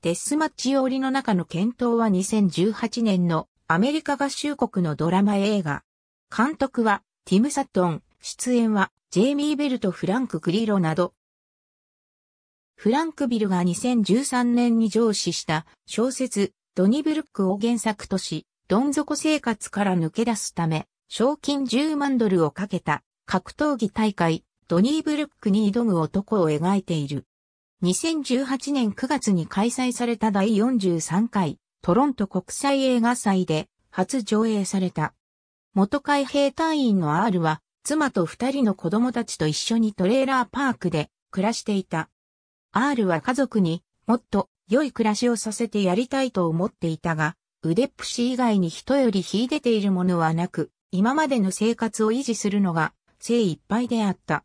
デスマッチ寄りの中の検討は2018年のアメリカ合衆国のドラマ映画。監督はティム・サットン、出演はジェイミー・ベルとフランク・グリロなど。フランク・ビルが2013年に上司した小説ドニブルックを原作とし、どん底生活から抜け出すため、賞金10万ドルをかけた格闘技大会ドニーブルックに挑む男を描いている。2018年9月に開催された第43回トロント国際映画祭で初上映された。元海兵隊員の R は妻と二人の子供たちと一緒にトレーラーパークで暮らしていた。R は家族にもっと良い暮らしをさせてやりたいと思っていたが、腕っぷし以外に人より秀でているものはなく、今までの生活を維持するのが精一杯であった。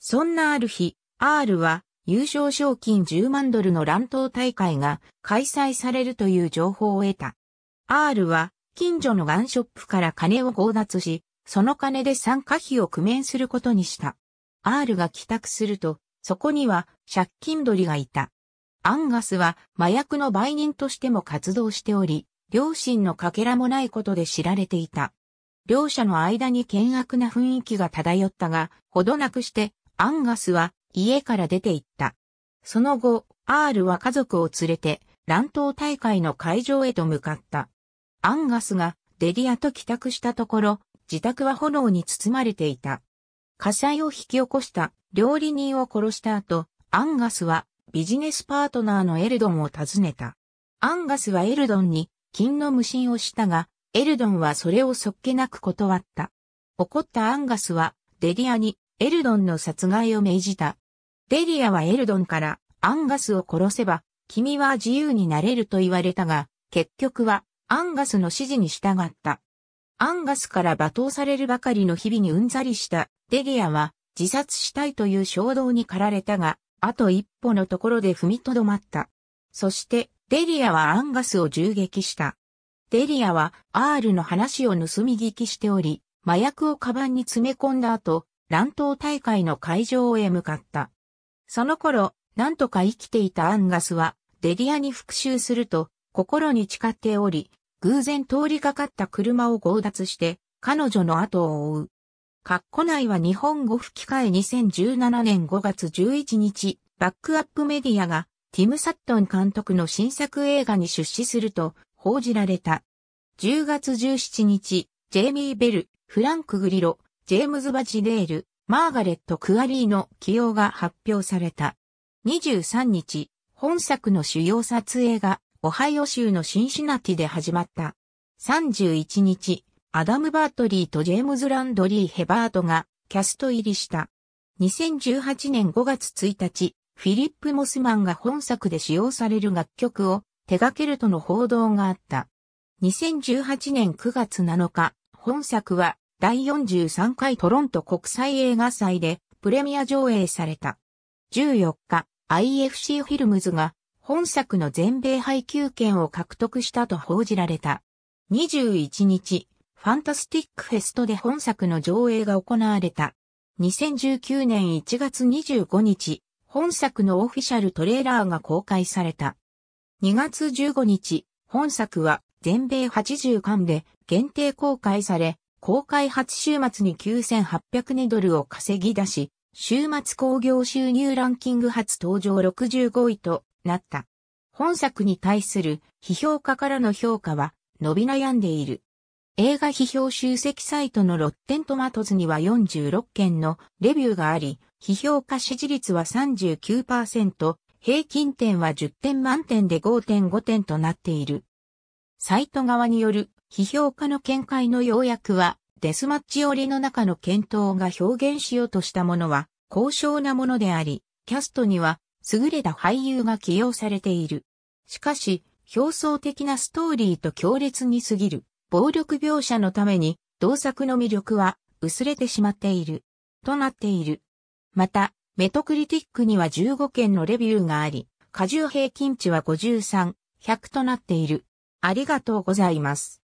そんなある日、R は優勝賞金10万ドルの乱闘大会が開催されるという情報を得た。R は近所のガンショップから金を強奪し、その金で参加費を工面することにした。R が帰宅すると、そこには借金取りがいた。アンガスは麻薬の売人としても活動しており、両親のかけらもないことで知られていた。両者の間に険悪な雰囲気が漂ったが、ほどなくして、アンガスは家から出て行った。その後、R は家族を連れて、乱闘大会の会場へと向かった。アンガスがデリアと帰宅したところ、自宅は炎に包まれていた。火災を引き起こした料理人を殺した後、アンガスはビジネスパートナーのエルドンを訪ねた。アンガスはエルドンに金の無心をしたが、エルドンはそれをそっけなく断った。怒ったアンガスはデリアにエルドンの殺害を命じた。デリアはエルドンからアンガスを殺せば、君は自由になれると言われたが、結局はアンガスの指示に従った。アンガスから罵倒されるばかりの日々にうんざりしたデリアは自殺したいという衝動に駆られたが、あと一歩のところで踏みとどまった。そしてデリアはアンガスを銃撃した。デリアはアールの話を盗み聞きしており、麻薬をカバンに詰め込んだ後、乱闘大会の会場へ向かった。その頃、なんとか生きていたアンガスは、デリアに復讐すると、心に誓っており、偶然通りかかった車を強奪して、彼女の後を追う。カッコ内は日本語吹き替え2017年5月11日、バックアップメディアが、ティム・サットン監督の新作映画に出資すると報じられた。10月17日、ジェイミー・ベル、フランク・グリロ、ジェームズ・バジデール、マーガレット・クアリーの起用が発表された。23日、本作の主要撮影がオハイオ州のシンシナティで始まった。31日、アダム・バートリーとジェームズ・ランドリー・ヘバートがキャスト入りした。2018年5月1日、フィリップ・モスマンが本作で使用される楽曲を手掛けるとの報道があった。2018年9月7日、本作は第43回トロント国際映画祭でプレミア上映された。14日、IFC フィルムズが本作の全米配給権を獲得したと報じられた。21日、ファンタスティックフェストで本作の上映が行われた。2019年1月25日、本作のオフィシャルトレーラーが公開された。2月15日、本作は全米80巻で限定公開され、公開初週末に9800ネドルを稼ぎ出し、週末興行収入ランキング初登場65位となった。本作に対する批評家からの評価は伸び悩んでいる。映画批評集積サイトのロッテントマトズには46件のレビューがあり、批評家支持率は39%、平均点は10点満点で5.5点となっている。サイト側による批評家の見解の要約は、デスマッチ折りの中の検討が表現しようとしたものは、高尚なものであり、キャストには、優れた俳優が起用されている。しかし、表層的なストーリーと強烈に過ぎる、暴力描写のために、同作の魅力は、薄れてしまっている。となっている。また、メトクリティックには15件のレビューがあり、過重平均値は53、100となっている。ありがとうございます。